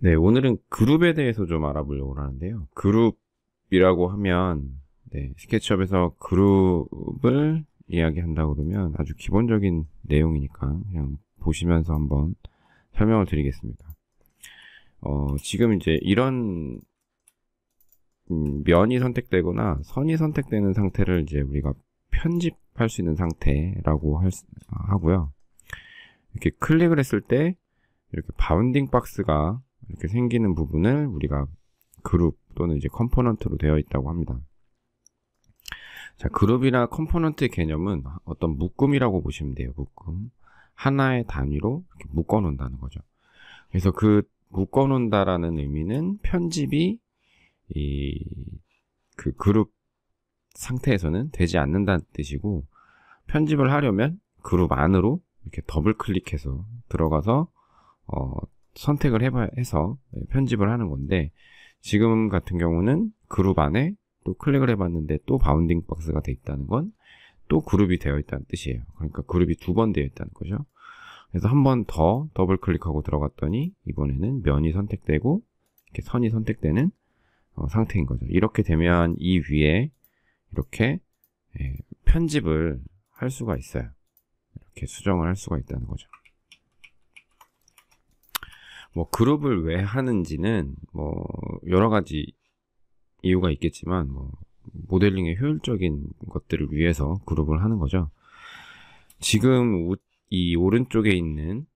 네, 오늘은 그룹에 대해서 좀 알아보려고 하는데요. 그룹이라고 하면 네, 스케치업에서 그룹을 이야기한다 그러면 아주 기본적인 내용이니까 그냥 보시면서 한번 설명을 드리겠습니다. 어, 지금 이제 이런 음, 면이 선택되거나 선이 선택되는 상태를 이제 우리가 편집할 수 있는 상태라고 할, 하고요. 이렇게 클릭을 했을 때 이렇게 바운딩 박스가 이렇게 생기는 부분을 우리가 그룹 또는 이제 컴포넌트로 되어 있다고 합니다. 자, 그룹이나 컴포넌트의 개념은 어떤 묶음이라고 보시면 돼요. 묶음. 하나의 단위로 묶어 놓는다는 거죠. 그래서 그 묶어 놓는다라는 의미는 편집이 이 그 그룹 상태에서는 되지 않는다는 뜻이고 편집을 하려면 그룹 안으로 이렇게 더블 클릭해서 들어가서 어, 선택을 해봐 해서 네, 편집을 하는 건데 지금 같은 경우는 그룹 안에 또 클릭을 해봤는데 또 바운딩 박스가 되어 있다는 건 또 그룹이 되어 있다는 뜻이에요. 그러니까 그룹이 두 번 되어 있다는 거죠. 그래서 한 번 더 더블 클릭하고 들어갔더니 이번에는 면이 선택되고 이렇게 선이 선택되는 어, 상태인 거죠. 이렇게 되면 이 위에 이렇게 예, 편집을 할 수가 있어요. 이렇게 수정을 할 수가 있다는 거죠. 뭐 그룹을 왜 하는지는 뭐 여러 가지 이유가 있겠지만 뭐 모델링의 효율적인 것들을 위해서 그룹을 하는 거죠. 지금 오, 이 오른쪽에 있는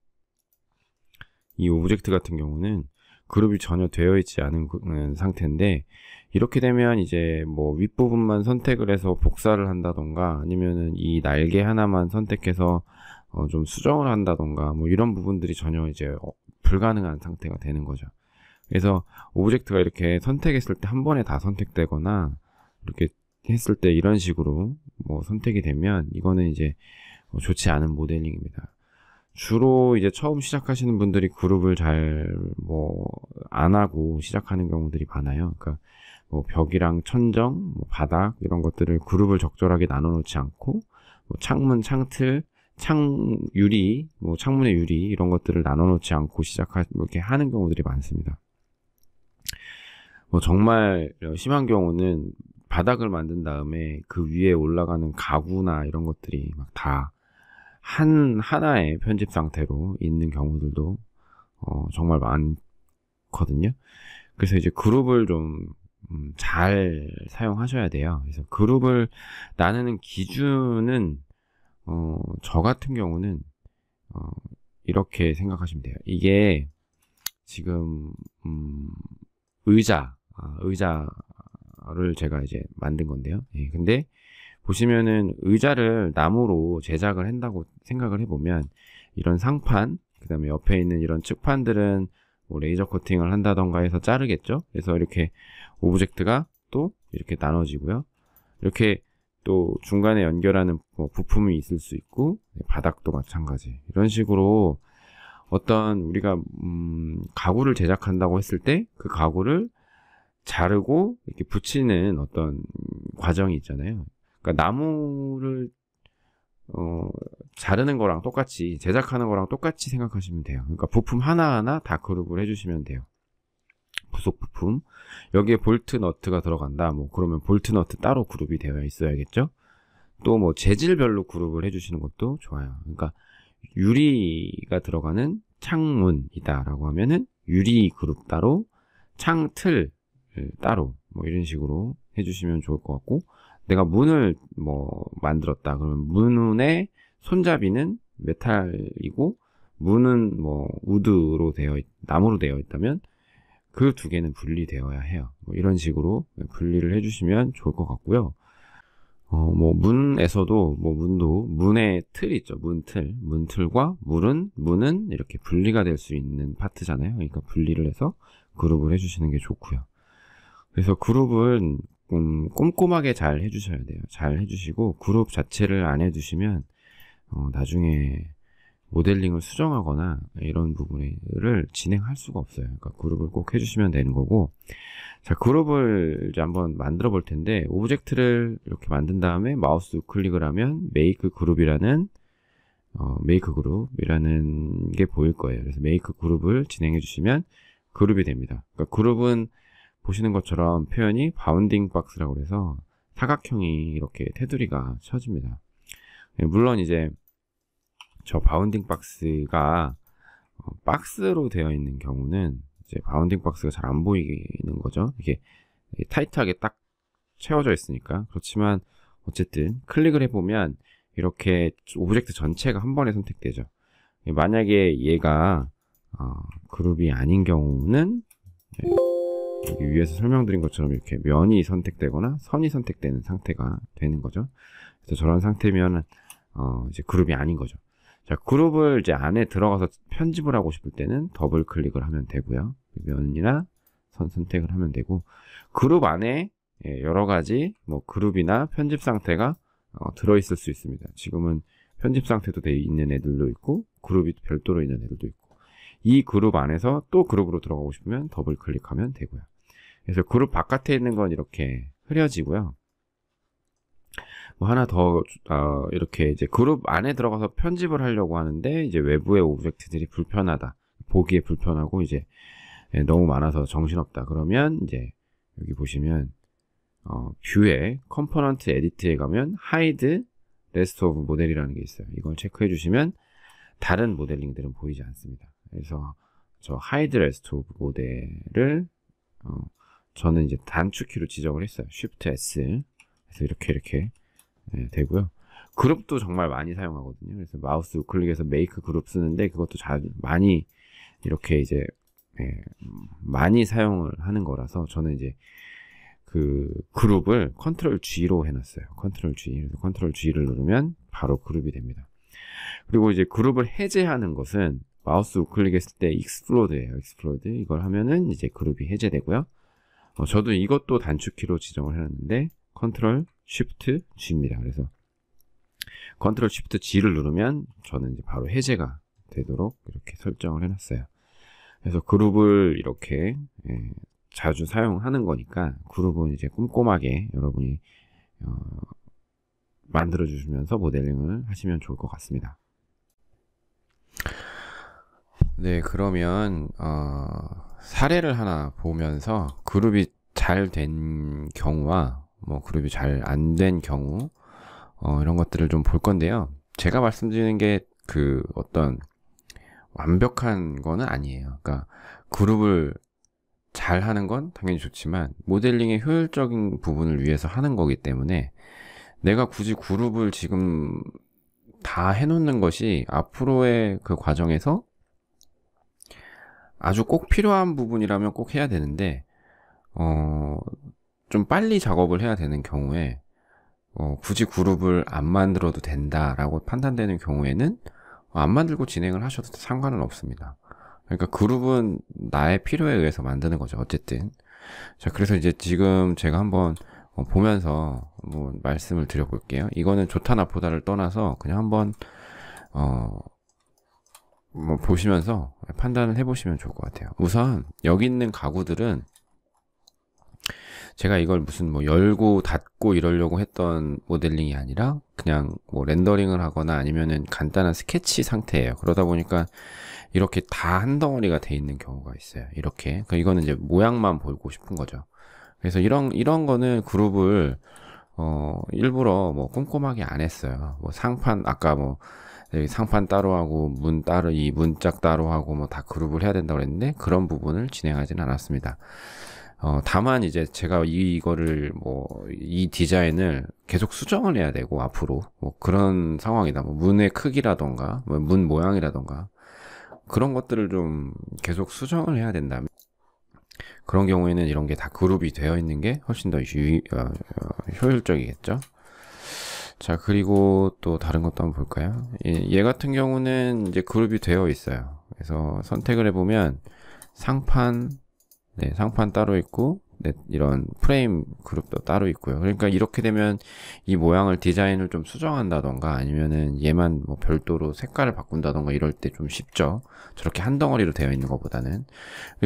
이 오브젝트 같은 경우는 그룹이 전혀 되어 있지 않은 그, 음, 상태인데 이렇게 되면 이제 뭐 윗부분만 선택을 해서 복사를 한다던가 아니면은 이 날개 하나만 선택해서 어좀 수정을 한다던가 뭐 이런 부분들이 전혀 이제 어, 불가능한 상태가 되는 거죠. 그래서 오브젝트가 이렇게 선택했을 때 한 번에 다 선택되거나 이렇게 했을 때 이런 식으로 뭐 선택이 되면 이거는 이제 뭐 좋지 않은 모델링입니다. 주로 이제 처음 시작하시는 분들이 그룹을 잘 뭐 안 하고 시작하는 경우들이 많아요. 그러니까 뭐 벽이랑 천정, 뭐 바닥 이런 것들을 그룹을 적절하게 나눠 놓지 않고 뭐 창문, 창틀 창 유리, 뭐 창문의 유리 이런 것들을 나눠놓지 않고 시작하 뭐 이렇게 하는 경우들이 많습니다. 뭐 정말 심한 경우는 바닥을 만든 다음에 그 위에 올라가는 가구나 이런 것들이 막 다 한 하나의 편집 상태로 있는 경우들도 어, 정말 많거든요. 그래서 이제 그룹을 좀잘 음, 사용하셔야 돼요. 그래서 그룹을 나누는 기준은 어, 저 같은 경우는 어, 이렇게 생각하시면 돼요. 이게 지금 음, 의자 아, 의자를 제가 이제 만든 건데요. 예, 근데 보시면은 의자를 나무로 제작을 한다고 생각을 해보면 이런 상판 그 다음에 옆에 있는 이런 측판들은 뭐 레이저 코팅을 한다던가 해서 자르겠죠 그래서 이렇게 오브젝트가 또 이렇게 나눠지고요 이렇게 또 중간에 연결하는 뭐 부품이 있을 수 있고 네, 바닥도 마찬가지 이런 식으로 어떤 우리가 음, 가구를 제작한다고 했을 때 그 가구를 자르고 이렇게 붙이는 어떤 과정이 있잖아요. 그러니까 나무를 어, 자르는 거랑 똑같이 제작하는 거랑 똑같이 생각하시면 돼요. 그러니까 부품 하나하나 다 그룹을 해주시면 돼요. 부속 부품 여기에 볼트 너트가 들어간다 뭐 그러면 볼트 너트 따로 그룹이 되어 있어야겠죠 또 뭐 재질별로 그룹을 해주시는 것도 좋아요 그러니까 유리가 들어가는 창문이다 라고 하면은 유리 그룹 따로 창틀 예, 따로 뭐 이런 식으로 해주시면 좋을 것 같고 내가 문을 뭐 만들었다 그러면 문의 손잡이는 메탈이고 문은 뭐 우드로 되어 있, 나무로 되어 있다면 그두 개는 분리되어야 해요. 뭐 이런 식으로 분리를 해주시면 좋을 것 같고요. 어, 뭐 문에서도 뭐 문도 문의 틀 있죠. 문틀, 문틀과 물은 문은 이렇게 분리가 될 수 있는 파트잖아요. 그러니까 분리를 해서 그룹을 해주시는 게 좋고요. 그래서 그룹은 음, 꼼꼼하게 잘 해주셔야 돼요. 잘 해주시고 그룹 자체를 안 해주시면 어, 나중에 모델링을 수정하거나 이런 부분을 진행할 수가 없어요. 그러니까 그룹을 꼭 해주시면 되는 거고 자 그룹을 이제 한번 만들어 볼 텐데 오브젝트를 이렇게 만든 다음에 마우스 클릭을 하면 메이크 그룹이라는 어, 메이크 그룹이라는 게 보일 거예요. 그래서 메이크 그룹을 진행해 주시면 그룹이 됩니다. 그러니까 그룹은 보시는 것처럼 표현이 바운딩 박스라고 해서 사각형이 이렇게 테두리가 쳐집니다. 물론 이제 저 바운딩 박스가 어, 박스로 되어 있는 경우는 이제 바운딩 박스가 잘 안 보이는 거죠. 이게 타이트하게 딱 채워져 있으니까 그렇지만 어쨌든 클릭을 해보면 이렇게 오브젝트 전체가 한 번에 선택되죠. 예, 만약에 얘가 어, 그룹이 아닌 경우는 예, 여기 위에서 설명드린 것처럼 이렇게 면이 선택되거나 선이 선택되는 상태가 되는 거죠. 그래서 저런 상태면 어, 이제 그룹이 아닌 거죠. 자, 그룹을 이제 안에 들어가서 편집을 하고 싶을 때는 더블 클릭을 하면 되고요. 면이나 선 선택을 하면 되고 그룹 안에 예, 여러 가지 뭐 그룹이나 편집 상태가 어, 들어있을 수 있습니다. 지금은 편집 상태도 되어 있는 애들도 있고 그룹이 별도로 있는 애들도 있고 이 그룹 안에서 또 그룹으로 들어가고 싶으면 더블 클릭하면 되고요. 그래서 그룹 바깥에 있는 건 이렇게 흐려지고요. 뭐 하나 더 어, 이렇게 이제 그룹 안에 들어가서 편집을 하려고 하는데 이제 외부의 오브젝트들이 불편하다. 보기에 불편하고 이제 예, 너무 많아서 정신없다. 그러면 이제 여기 보시면 어, 뷰에 컴포넌트 에디트에 가면 하이드 레스트 오브 모델이라는 게 있어요. 이걸 체크해 주시면 다른 모델링들은 보이지 않습니다. 그래서 저 하이드 레스트 오브 모델을 어, 저는 이제 단축키로 지정을 했어요. Shift S. 그래서 이렇게 이렇게 네, 되고요. 그룹도 정말 많이 사용하거든요. 그래서 마우스 우클릭해서 메이크 그룹 쓰는데 그것도 잘 많이 이렇게 이제 예, 음, 많이 사용을 하는 거라서 저는 이제 그 그룹을 컨트롤 G로 해놨어요. 컨트롤 G. 그래서 컨트롤 G를 누르면 바로 그룹이 됩니다. 그리고 이제 그룹을 해제하는 것은 마우스 우클릭했을 때 익스플로드예요. 익스플로드 이걸 하면은 이제 그룹이 해제되고요. 어, 저도 이것도 단축키로 지정을 해놨는데 컨트롤 Shift G입니다. 그래서 컨트롤 s h i G를 누르면 저는 이제 바로 해제가 되도록 이렇게 설정을 해놨어요. 그래서 그룹을 이렇게 예, 자주 사용하는 거니까 그룹은 이제 꼼꼼하게 여러분이 어, 만들어 주시면서 모델링을 하시면 좋을 것 같습니다. 네, 그러면 어, 사례를 하나 보면서 그룹이 잘 된 경우와 뭐 그룹이 잘 안 된 경우 어, 이런 것들을 좀 볼 건데요. 제가 말씀드리는 게 그 어떤 완벽한 거는 아니에요. 그러니까 그룹을 잘 하는 건 당연히 좋지만 모델링의 효율적인 부분을 위해서 하는 거기 때문에 내가 굳이 그룹을 지금 다 해놓는 것이 앞으로의 그 과정에서 아주 꼭 필요한 부분이라면 꼭 해야 되는데 어좀 빨리 작업을 해야 되는 경우에 어, 굳이 그룹을 안 만들어도 된다라고 판단되는 경우에는 안 만들고 진행을 하셔도 상관은 없습니다. 그러니까 그룹은 나의 필요에 의해서 만드는 거죠. 어쨌든. 자, 그래서 이제 지금 제가 한번 어, 보면서 뭐 말씀을 드려볼게요. 이거는 좋다 나쁘다를 떠나서 그냥 한번 어, 뭐 보시면서 판단을 해보시면 좋을 것 같아요. 우선 여기 있는 가구들은 제가 이걸 무슨 뭐 열고 닫고 이러려고 했던 모델링이 아니라 그냥 뭐 렌더링을 하거나 아니면은 간단한 스케치 상태예요. 그러다 보니까 이렇게 다 한 덩어리가 돼 있는 경우가 있어요. 이렇게. 그 이거는 이제 모양만 보고 싶은 거죠. 그래서 이런 이런 거는 그룹을 어 일부러 뭐 꼼꼼하게 안 했어요. 뭐 상판 아까 뭐 상판 따로 하고 문 따로 이 문짝 따로 하고 뭐 다 그룹을 해야 된다고 그랬는데 그런 부분을 진행하지는 않았습니다. 어, 다만 이제 제가 이거를 뭐 이 디자인을 계속 수정을 해야 되고 앞으로 뭐 그런 상황이다. 뭐 문의 크기라던가 뭐문 모양이라던가 그런 것들을 좀 계속 수정을 해야 된다면 그런 경우에는 이런 게 다 그룹이 되어 있는 게 훨씬 더유 어, 어, 효율적이겠죠. 자 그리고 또 다른 것도 한번 볼까요? 얘, 예, 얘 같은 경우는 이제 그룹이 되어 있어요. 그래서 선택을 해보면 상판 네, 상판 따로 있고 네, 이런 프레임 그룹도 따로 있고요. 그러니까 이렇게 되면 이 모양을 디자인을 좀 수정한다던가 아니면은 얘만 뭐 별도로 색깔을 바꾼다던가 이럴 때 좀 쉽죠. 저렇게 한 덩어리로 되어 있는 것보다는.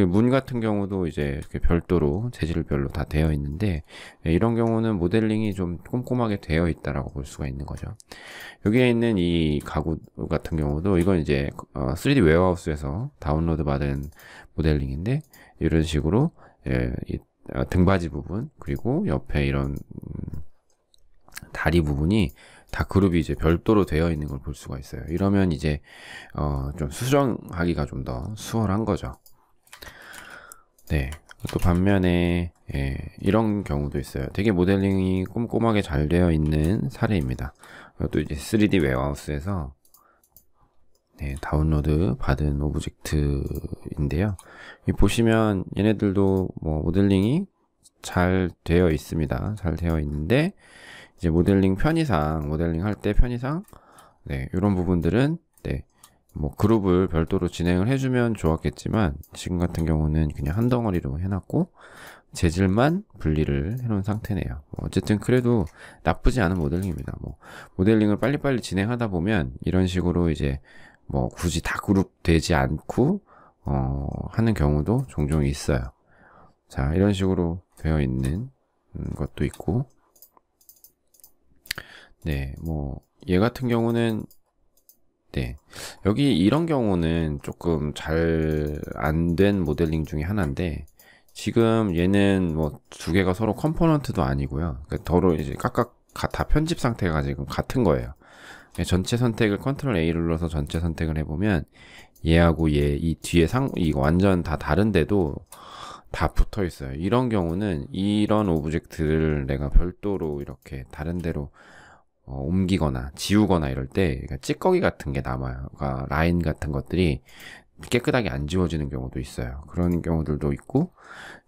문 같은 경우도 이제 이렇게 별도로 재질별로 다 되어 있는데 네, 이런 경우는 모델링이 좀 꼼꼼하게 되어 있다라고 볼 수가 있는 거죠. 여기에 있는 이 가구 같은 경우도 이건 이제 3D 어, 웨어하우스에서 다운로드 받은 모델링인데 이런 식으로 예, 어, 등받이 부분 그리고 옆에 이런 음, 다리 부분이 다 그룹이 이제 별도로 되어 있는 걸 볼 수가 있어요. 이러면 이제 어좀 수정하기가 좀 더 수월한 거죠. 네. 또 반면에 예, 이런 경우도 있어요. 되게 모델링이 꼼꼼하게 잘 되어 있는 사례입니다. 어, 또 이제 3D 웨어하우스에서 네, 다운로드 받은 오브젝트인데요. 보시면 얘네들도 뭐 모델링이 잘 되어 있습니다. 잘 되어 있는데 이제 모델링 편의상 모델링 할 때 편의상 네, 이런 부분들은 네, 뭐 그룹을 별도로 진행을 해주면 좋았겠지만 지금 같은 경우는 그냥 한 덩어리로 해놨고 재질만 분리를 해놓은 상태네요. 뭐 어쨌든 그래도 나쁘지 않은 모델링입니다. 뭐 모델링을 빨리빨리 진행하다 보면 이런 식으로 이제 뭐 굳이 다 그룹되지 않고 어, 하는 경우도 종종 있어요. 자, 이런 식으로 되어 있는 음, 것도 있고 네, 뭐 얘 같은 경우는 네, 여기 이런 경우는 조금 잘 안 된 모델링 중에 하나인데 지금 얘는 뭐 두 개가 서로 컴포넌트도 아니고요. 그러니까 더러 이제 각각 다 편집 상태가 지금 같은 거예요. 네, 전체 선택을 컨트롤 A를 눌러서 전체 선택을 해보면 얘하고 얘 이 뒤에 상 이거 완전 다 다른데도 다 붙어 있어요. 이런 경우는 이런 오브젝트를 내가 별도로 이렇게 다른 데로 어, 옮기거나 지우거나 이럴 때 그러니까 찌꺼기 같은 게 남아요. 그러니까 라인 같은 것들이 깨끗하게 안 지워지는 경우도 있어요. 그런 경우들도 있고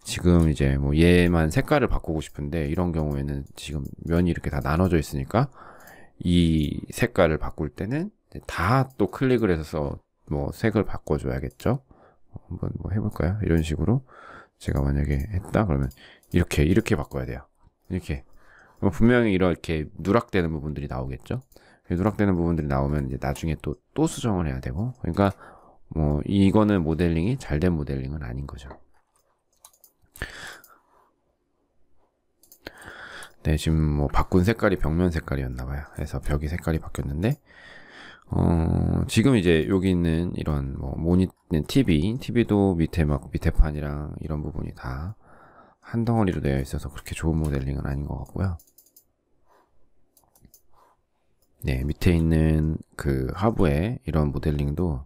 지금 이제 뭐 얘만 색깔을 바꾸고 싶은데 이런 경우에는 지금 면이 이렇게 다 나눠져 있으니까 이 색깔을 바꿀 때는 다 또 클릭을 해서 뭐 색을 바꿔줘야겠죠. 한번 뭐 해볼까요? 이런 식으로 제가 만약에 했다 그러면 이렇게 이렇게 바꿔야 돼요. 이렇게 분명히 이렇게 누락되는 부분들이 나오겠죠. 그 누락되는 부분들이 나오면 이제 나중에 또 또 수정을 해야 되고 그러니까 뭐 이거는 모델링이 잘 된 모델링은 아닌 거죠. 네, 지금 뭐 바꾼 색깔이 벽면 색깔이었나 봐요. 그래서 벽이 색깔이 바뀌었는데 어, 지금 이제 여기 있는 이런 뭐 모니 TV, TV도 밑에 막 밑에 판이랑 이런 부분이 다 한 덩어리로 되어 있어서 그렇게 좋은 모델링은 아닌 것 같고요. 네, 밑에 있는 그 하부에 이런 모델링도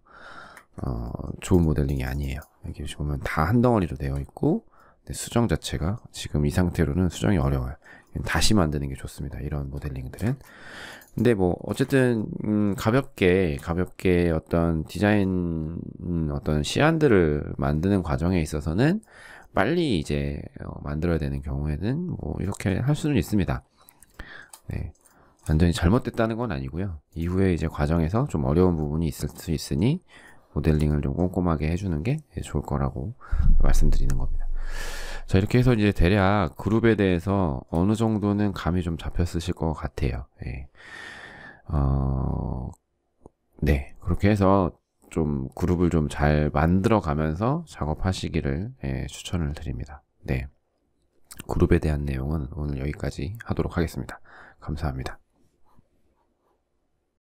어, 좋은 모델링이 아니에요. 여기 보면 시다한 덩어리로 되어 있고 네, 수정 자체가 지금 이 상태로는 수정이 어려워요. 다시 만드는 게 좋습니다. 이런 모델링들은. 근데 뭐 어쨌든 음 가볍게 가볍게 어떤 디자인 음, 어떤 시안들을 만드는 과정에 있어서는 빨리 이제 어 만들어야 되는 경우에는 뭐 이렇게 할 수는 있습니다. 네. 완전히 잘못됐다는 건 아니고요. 이후에 이제 과정에서 좀 어려운 부분이 있을 수 있으니 모델링을 좀 꼼꼼하게 해주는 게 좋을 거라고 말씀드리는 겁니다. 자 이렇게 해서 이제 대략 그룹에 대해서 어느 정도는 감이 좀 잡혔으실 것 같아요. 네. 어... 네 그렇게 해서 좀 그룹을 좀 잘 만들어 가면서 작업하시기를 예, 추천을 드립니다. 네. 그룹에 대한 내용은 오늘 여기까지 하도록 하겠습니다. 감사합니다.